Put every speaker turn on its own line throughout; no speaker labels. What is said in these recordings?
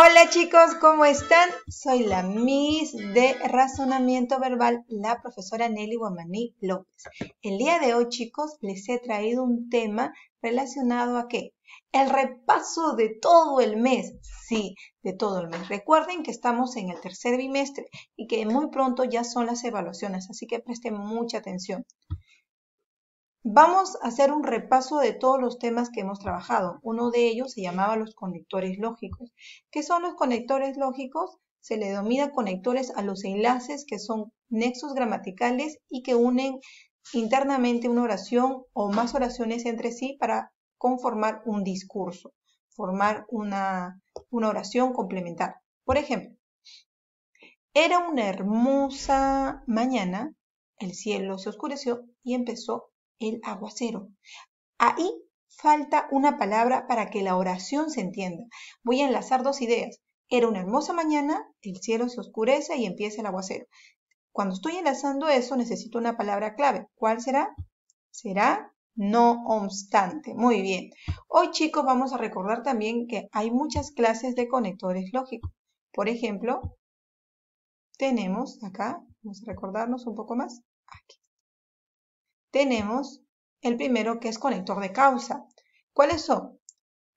Hola chicos, ¿cómo están? Soy la Miss de Razonamiento Verbal, la profesora Nelly Guamaní López. El día de hoy chicos les he traído un tema relacionado a qué? El repaso de todo el mes. Sí, de todo el mes. Recuerden que estamos en el tercer bimestre y que muy pronto ya son las evaluaciones, así que presten mucha atención. Vamos a hacer un repaso de todos los temas que hemos trabajado. Uno de ellos se llamaba los conectores lógicos. ¿Qué son los conectores lógicos? Se le denomina conectores a los enlaces que son nexos gramaticales y que unen internamente una oración o más oraciones entre sí para conformar un discurso, formar una, una oración complementar. Por ejemplo, era una hermosa mañana, el cielo se oscureció y empezó el aguacero. Ahí falta una palabra para que la oración se entienda. Voy a enlazar dos ideas. Era una hermosa mañana, el cielo se oscurece y empieza el aguacero. Cuando estoy enlazando eso, necesito una palabra clave. ¿Cuál será? Será no obstante. Muy bien. Hoy, chicos, vamos a recordar también que hay muchas clases de conectores lógicos. Por ejemplo, tenemos acá, vamos a recordarnos un poco más, aquí tenemos el primero que es conector de causa. ¿Cuáles son?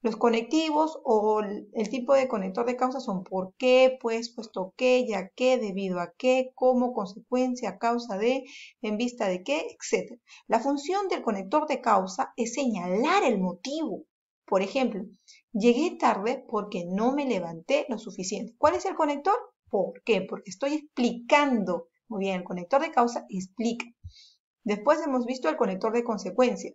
Los conectivos o el tipo de conector de causa son por qué, pues, puesto que, ya que, debido a qué, como, consecuencia, causa de, en vista de qué, etc. La función del conector de causa es señalar el motivo. Por ejemplo, llegué tarde porque no me levanté lo suficiente. ¿Cuál es el conector? ¿Por qué? Porque estoy explicando. Muy bien, el conector de causa explica. Después hemos visto el conector de consecuencia.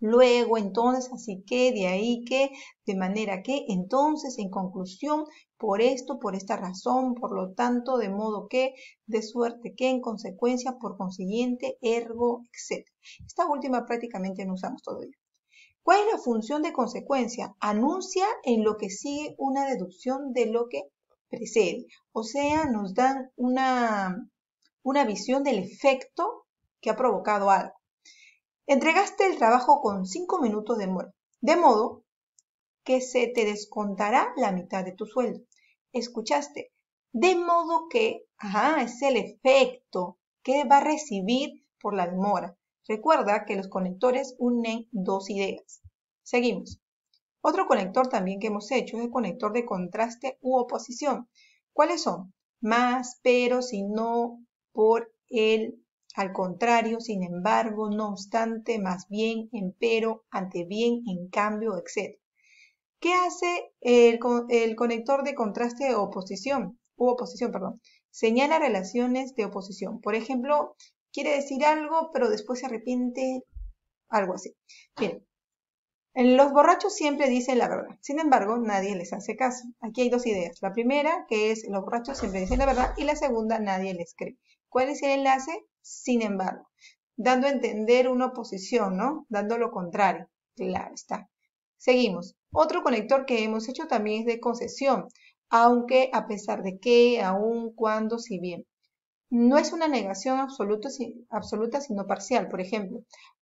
Luego, entonces, así que, de ahí que, de manera que, entonces, en conclusión, por esto, por esta razón, por lo tanto, de modo que, de suerte que, en consecuencia, por consiguiente, ergo, etc. Esta última prácticamente no usamos todavía. ¿Cuál es la función de consecuencia? Anuncia en lo que sigue una deducción de lo que precede. O sea, nos dan una, una visión del efecto que ha provocado algo. Entregaste el trabajo con 5 minutos de demora, de modo que se te descontará la mitad de tu sueldo. Escuchaste, de modo que, ajá, es el efecto que va a recibir por la demora. Recuerda que los conectores unen dos ideas. Seguimos. Otro conector también que hemos hecho es el conector de contraste u oposición. ¿Cuáles son? Más, pero, si no, por, el, al contrario, sin embargo, no obstante, más bien, empero, ante bien, en cambio, etc. ¿Qué hace el, conector de contraste o oposición? U oposición, perdón. Señala relaciones de oposición. Por ejemplo, quiere decir algo, pero después se arrepiente, algo así. Bien, los borrachos siempre dicen la verdad. Sin embargo, nadie les hace caso. Aquí hay dos ideas. La primera, que es los borrachos siempre dicen la verdad, y la segunda, nadie les cree. ¿Cuál es el enlace? sin embargo, dando a entender una oposición, ¿no? Dando lo contrario. Claro está. Seguimos. Otro conector que hemos hecho también es de concesión, aunque, a pesar de que, aun cuando, si bien. No es una negación absoluta, absoluta sino parcial. Por ejemplo,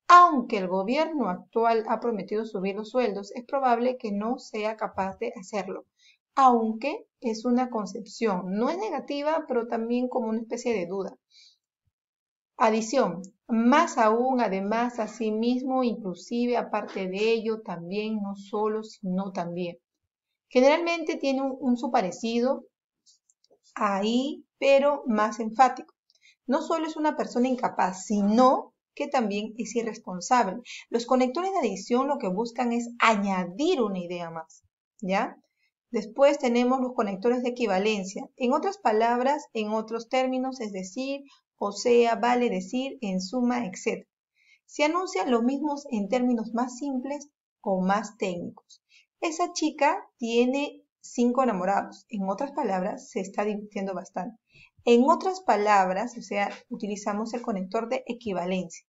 aunque el gobierno actual ha prometido subir los sueldos, es probable que no sea capaz de hacerlo. Aunque es una concepción, no es negativa, pero también como una especie de duda. Adición, más aún, además, a sí mismo, inclusive, aparte de ello, también, no solo, sino también. Generalmente tiene un, un su parecido ahí, pero más enfático. No solo es una persona incapaz, sino que también es irresponsable. Los conectores de adición lo que buscan es añadir una idea más, ¿ya? Después tenemos los conectores de equivalencia. En otras palabras, en otros términos, es decir, o sea, vale decir, en suma, etc. Se anuncian los mismos en términos más simples o más técnicos. Esa chica tiene cinco enamorados. En otras palabras, se está divirtiendo bastante. En otras palabras, o sea, utilizamos el conector de equivalencia.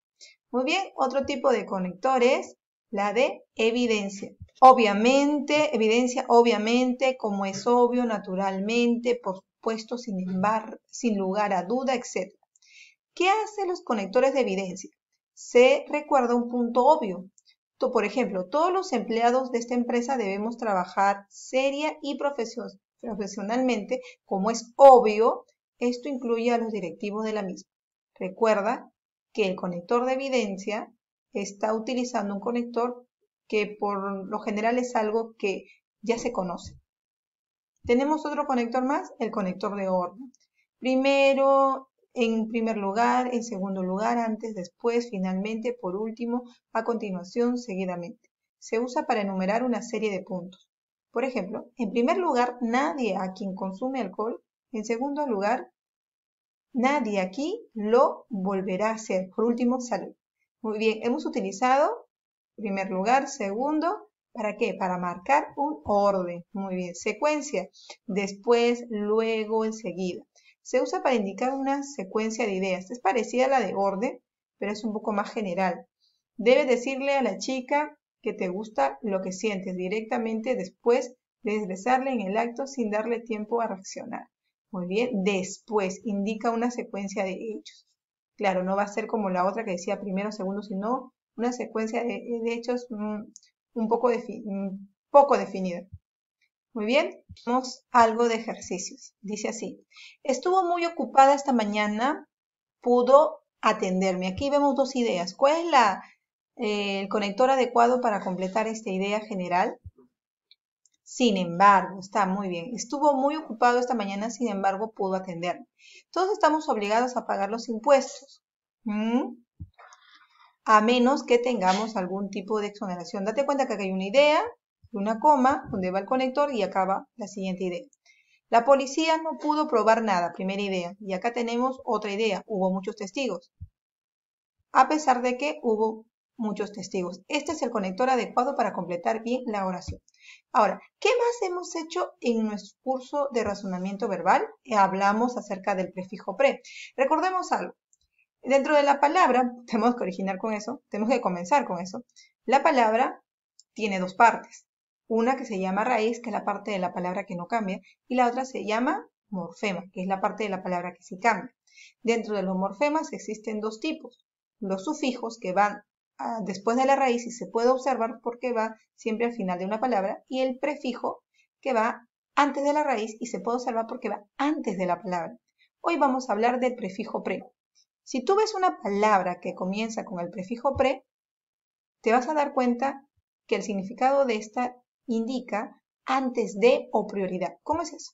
Muy bien, otro tipo de conector es la de evidencia. Obviamente, evidencia, obviamente, como es obvio, naturalmente, por supuesto, sin embargo, sin lugar a duda, etc. ¿Qué hacen los conectores de evidencia? Se recuerda un punto obvio. Por ejemplo, todos los empleados de esta empresa debemos trabajar seria y profesionalmente. Como es obvio, esto incluye a los directivos de la misma. Recuerda que el conector de evidencia está utilizando un conector que por lo general es algo que ya se conoce. Tenemos otro conector más, el conector de orden. Primero en primer lugar, en segundo lugar, antes, después, finalmente, por último, a continuación, seguidamente. Se usa para enumerar una serie de puntos. Por ejemplo, en primer lugar, nadie a quien consume alcohol. En segundo lugar, nadie aquí lo volverá a hacer. Por último, salud. Muy bien, hemos utilizado primer lugar, segundo, ¿Para qué? Para marcar un orden. Muy bien. Secuencia. Después, luego, enseguida. Se usa para indicar una secuencia de ideas. Es parecida a la de orden, pero es un poco más general. Debes decirle a la chica que te gusta lo que sientes directamente después de expresarle en el acto sin darle tiempo a reaccionar. Muy bien, después indica una secuencia de hechos. Claro, no va a ser como la otra que decía primero, segundo, sino una secuencia de, hechos mm, un poco, mm, poco definida. Muy bien, tenemos algo de ejercicios. Dice así, estuvo muy ocupada esta mañana, pudo atenderme. Aquí vemos dos ideas. ¿Cuál es la, eh, el conector adecuado para completar esta idea general? Sin embargo, está muy bien. Estuvo muy ocupado esta mañana, sin embargo, pudo atenderme. Todos estamos obligados a pagar los impuestos. A menos que tengamos algún tipo de exoneración. Date cuenta que aquí hay una idea, una coma, donde va el conector y acaba la siguiente idea. La policía no pudo probar nada, primera idea. Y acá tenemos otra idea, hubo muchos testigos. A pesar de que hubo muchos testigos. Este es el conector adecuado para completar bien la oración. Ahora, ¿qué más hemos hecho en nuestro curso de razonamiento verbal? Hablamos acerca del prefijo pre. Recordemos algo. Dentro de la palabra, tenemos que originar con eso, tenemos que comenzar con eso. La palabra tiene dos partes. Una que se llama raíz, que es la parte de la palabra que no cambia, y la otra se llama morfema, que es la parte de la palabra que sí cambia. Dentro de los morfemas existen dos tipos. Los sufijos que van ah, después de la raíz y se puede observar porque va siempre al final de una palabra y el prefijo que va antes de la raíz y se puede observar porque va antes de la palabra. Hoy vamos a hablar del prefijo pre. Si tú ves una palabra que comienza con el prefijo pre, te vas a dar cuenta que el significado de esta indica antes de o prioridad. ¿Cómo es eso?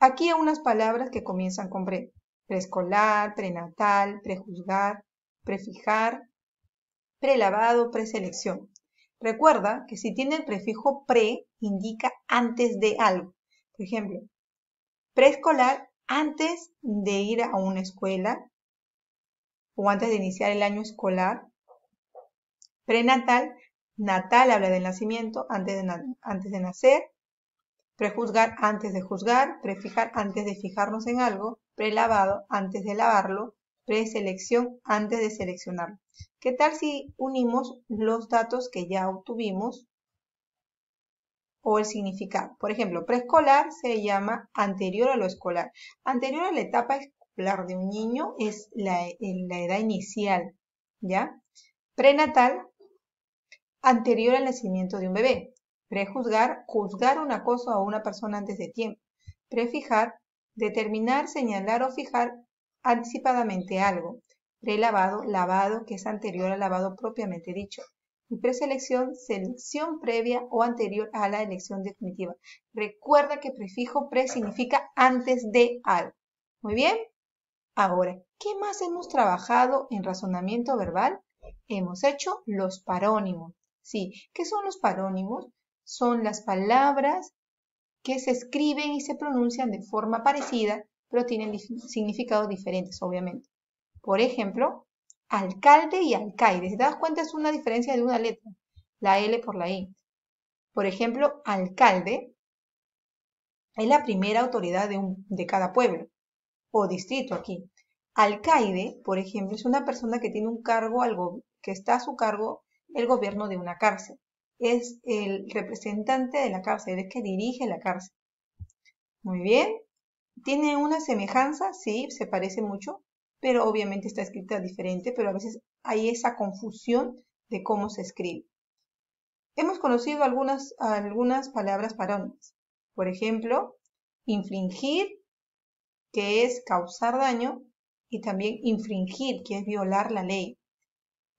Aquí hay unas palabras que comienzan con pre. Preescolar, prenatal, prejuzgar, prefijar, prelavado, preselección. Recuerda que si tiene el prefijo pre, indica antes de algo. Por ejemplo, preescolar antes de ir a una escuela o antes de iniciar el año escolar. Prenatal Natal habla del nacimiento, antes de, antes de nacer. Prejuzgar antes de juzgar. Prefijar antes de fijarnos en algo. Prelavado antes de lavarlo. Preselección antes de seleccionar. ¿Qué tal si unimos los datos que ya obtuvimos o el significado? Por ejemplo, preescolar se llama anterior a lo escolar. Anterior a la etapa escolar de un niño es la, la edad inicial, ¿ya? Prenatal anterior al nacimiento de un bebé. Prejuzgar, juzgar un acoso a una persona antes de tiempo. Prefijar, determinar, señalar o fijar anticipadamente algo. Prelavado, lavado, que es anterior al lavado propiamente dicho. Y preselección, selección previa o anterior a la elección definitiva. Recuerda que prefijo pre significa antes de algo. Muy bien. Ahora, ¿qué más hemos trabajado en razonamiento verbal? Hemos hecho los parónimos. Sí, ¿qué son los parónimos? Son las palabras que se escriben y se pronuncian de forma parecida, pero tienen significados diferentes, obviamente. Por ejemplo, alcalde y alcaide. Si te das cuenta, es una diferencia de una letra, la L por la I. Por ejemplo, alcalde es la primera autoridad de, un, de cada pueblo o distrito aquí. Alcaide, por ejemplo, es una persona que tiene un cargo, algo que está a su cargo el gobierno de una cárcel. Es el representante de la cárcel, es que dirige la cárcel. Muy bien. ¿Tiene una semejanza? Sí, se parece mucho, pero obviamente está escrita diferente, pero a veces hay esa confusión de cómo se escribe. Hemos conocido algunas, algunas palabras parónimas. Por ejemplo, infringir, que es causar daño, y también infringir, que es violar la ley.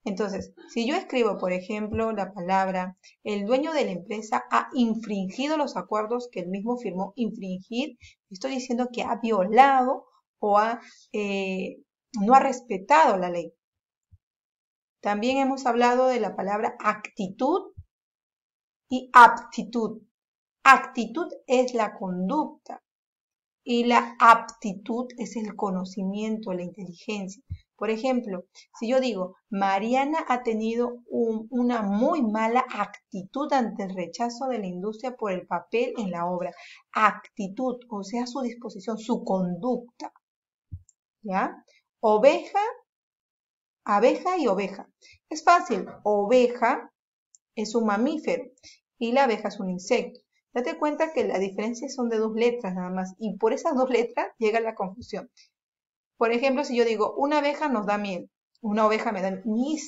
Entonces, si yo escribo, por ejemplo, la palabra, el dueño de la empresa ha infringido los acuerdos que él mismo firmó, infringir, estoy diciendo que ha violado o ha, eh, no ha respetado la ley. También hemos hablado de la palabra actitud y aptitud. Actitud es la conducta y la aptitud es el conocimiento, la inteligencia. Por ejemplo, si yo digo, Mariana ha tenido una muy mala actitud ante el rechazo de la industria por el papel en la obra. Actitud, o sea, su disposición, su conducta. ¿Ya? Oveja, abeja y oveja. Es fácil. Oveja es un mamífero y la abeja es un insecto. Date cuenta que las diferencias son de dos letras nada más y por esas dos letras llega la confusión. Por ejemplo, si yo digo, una abeja nos da miel, una oveja me da miel,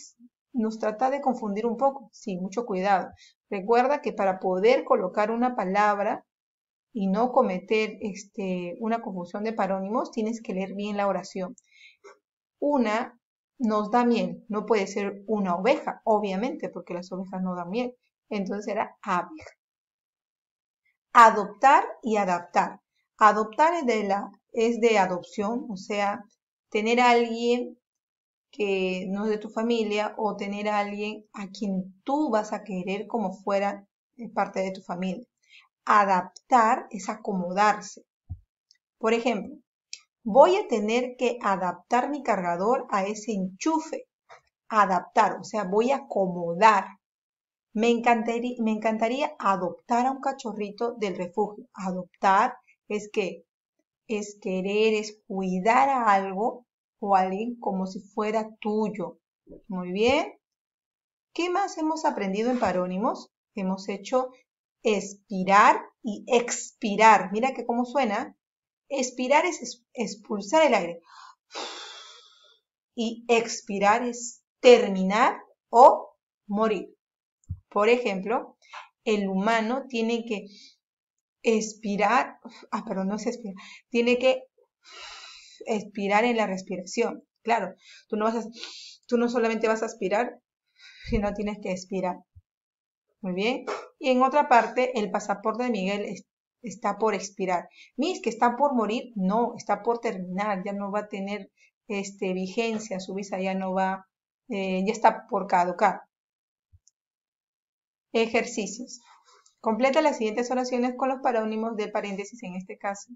nos trata de confundir un poco. Sí, mucho cuidado. Recuerda que para poder colocar una palabra y no cometer este, una confusión de parónimos, tienes que leer bien la oración. Una nos da miel, no puede ser una oveja, obviamente, porque las ovejas no dan miel. Entonces era abeja. Adoptar y adaptar. Adoptar es de la es de adopción, o sea, tener a alguien que no es de tu familia o tener a alguien a quien tú vas a querer como fuera parte de tu familia. Adaptar es acomodarse. Por ejemplo, voy a tener que adaptar mi cargador a ese enchufe. Adaptar, o sea, voy a acomodar. Me encantaría, adoptar a un cachorrito del refugio. Adoptar es que es querer, es cuidar a algo o a alguien como si fuera tuyo. Muy bien. ¿Qué más hemos aprendido en parónimos? Hemos hecho expirar y expirar. Mira que cómo suena. Expirar es expulsar el aire. Y expirar es terminar o morir. Por ejemplo, el humano tiene que expirar, ah, perdón, no se expirar, tiene que expirar en la respiración. Claro, tú no, vas a, tú no solamente vas a aspirar, sino tienes que expirar. Muy bien. Y en otra parte, el pasaporte de Miguel está por expirar. Mis, que está por morir, no, está por terminar, ya no va a tener este, vigencia, su visa ya no va, eh, ya está por caducar. Ejercicios. Completa las siguientes oraciones con los parónimos del paréntesis en este caso.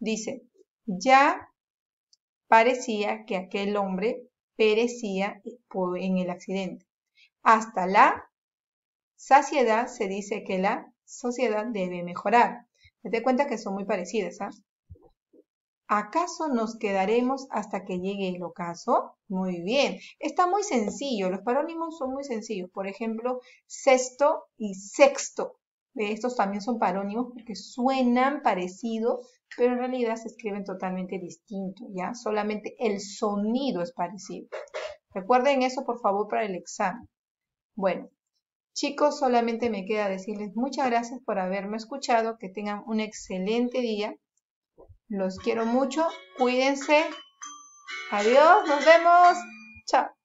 Dice, ya parecía que aquel hombre perecía en el accidente. Hasta la saciedad se dice que la sociedad debe mejorar. Te cuenta que son muy parecidas. ¿ah? ¿Acaso nos quedaremos hasta que llegue el ocaso? Muy bien, está muy sencillo, los parónimos son muy sencillos. Por ejemplo, sexto y sexto. Estos también son parónimos porque suenan parecidos, pero en realidad se escriben totalmente distinto, ¿ya? Solamente el sonido es parecido. Recuerden eso, por favor, para el examen. Bueno, chicos, solamente me queda decirles muchas gracias por haberme escuchado, que tengan un excelente día los quiero mucho. Cuídense. Adiós. Nos vemos. Chao.